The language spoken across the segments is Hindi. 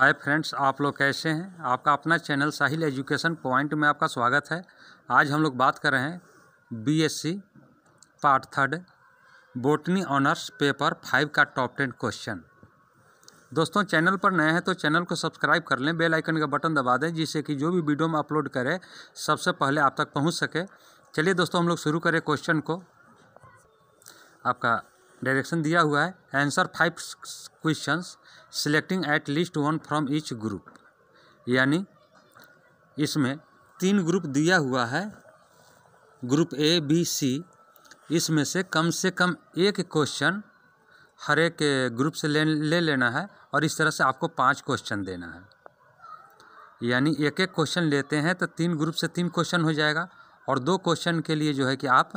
हाय फ्रेंड्स आप लोग कैसे हैं आपका अपना चैनल साहिल एजुकेशन पॉइंट में आपका स्वागत है आज हम लोग बात कर रहे हैं BSc part third botany honours paper five का टॉप टेन क्वेश्चन दोस्तों चैनल पर नए हैं तो चैनल को सब्सक्राइब कर लें बेल आइकन का बटन दबा दें जिससे कि जो भी वीडियो में अपलोड करें सबसे पहले आप तक पहुँच सके चलिए दोस्तों हम लोग शुरू करें क्वेश्चन को आपका डायरेक्शन दिया हुआ है answer five question selecting at least one from each group यानी इसमें तीन ग्रुप दिया हुआ है ग्रुप ए बी सी इसमें से कम से कम एक क्वेश्चन हर एक ग्रुप से ले ले लेना है और इस तरह से आपको पांच क्वेश्चन देना है यानी एक एक क्वेश्चन लेते हैं तो तीन ग्रुप से तीन क्वेश्चन हो जाएगा और दो क्वेश्चन के लिए जो है कि आप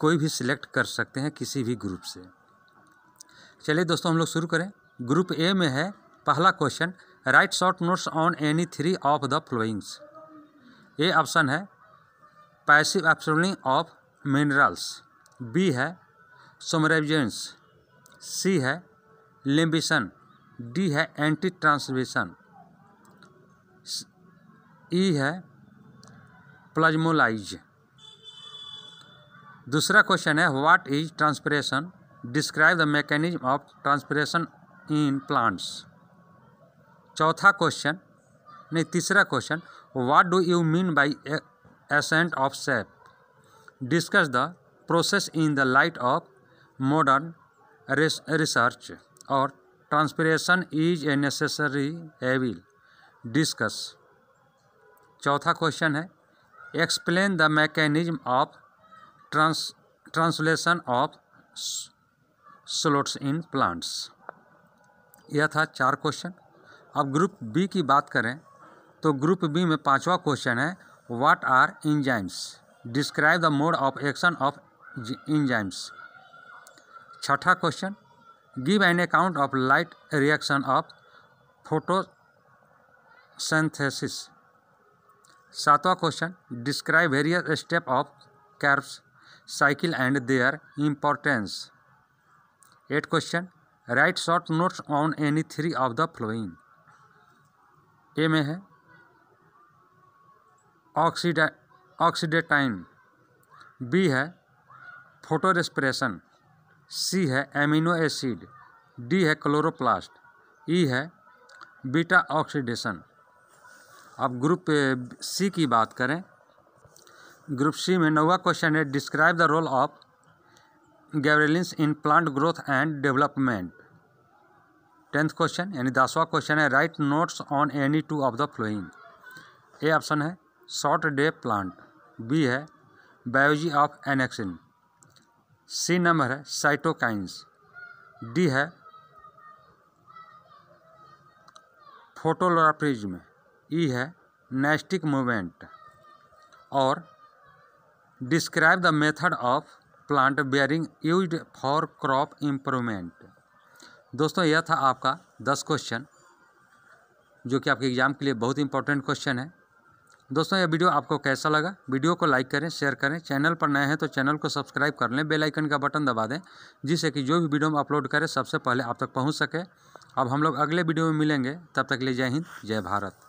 कोई भी सिलेक्ट कर सकते हैं किसी भी ग्रुप से चलिए दोस्तों हम लोग शुरू करें ग्रुप ए में है पहला question write short notes on any three of the followings A option है passive absorption of minerals B है सोमरेजेंस सी है लिम्बिसन डी है एंटी ट्रांसमिशन ई है प्लाज्मोलाइज दूसरा क्वेश्चन है what is transpiration describe the mechanism of transpiration in plants चौथा क्वेश्चन नहीं तीसरा question what do you mean by ascent of sap discuss the process in the light of modern research और transpiration is a necessary evil discuss चौथा क्वेश्चन है explain the mechanism of trans translation of solutes in plants यह था चार क्वेश्चन अब ग्रुप बी की बात करें तो ग्रुप बी में पांचवा क्वेश्चन है what are enzymes describe the mode of action of enzymes छठा question give an account of light reaction of photosynthesis सातवां question describe various step of Krebs cycle and their importance eight question write short notes on any three of the following A में है ऑक्सीडा ऑक्सीडेटाइन बी है फोटोरेस्परेशन सी है एमिनो एसिड डी है क्लोरोप्लास्ट ई e है बीटा ऑक्सीडेशन अब ग्रुप सी eh, की बात करें ग्रुप सी में नौवा क्वेश्चन है describe the role of gibberellins in plant growth and development tenth question यानी दसवा क्वेश्चन है write notes on any two of the following A option है शॉर्ट डे प्लांट बी है biology of annexin C number है साइटोकाइंस डी है में ई e है नेस्टिक मूवमेंट और describe the method of plant bearing use for crop improvement दोस्तों यह था आपका दस क्वेश्चन जो कि आपके एग्ज़ाम के लिए बहुत इंपॉर्टेंट क्वेश्चन है दोस्तों यह वीडियो आपको कैसा लगा वीडियो को लाइक करें शेयर करें चैनल पर नए हैं तो चैनल को सब्सक्राइब कर लें बेल आइकन का बटन दबा दें जिससे कि जो भी वीडियो हम अपलोड करें सबसे पहले आप तक पहुंच सके अब हम लोग अगले वीडियो में मिलेंगे तब तक के लिए जय हिंद जय भारत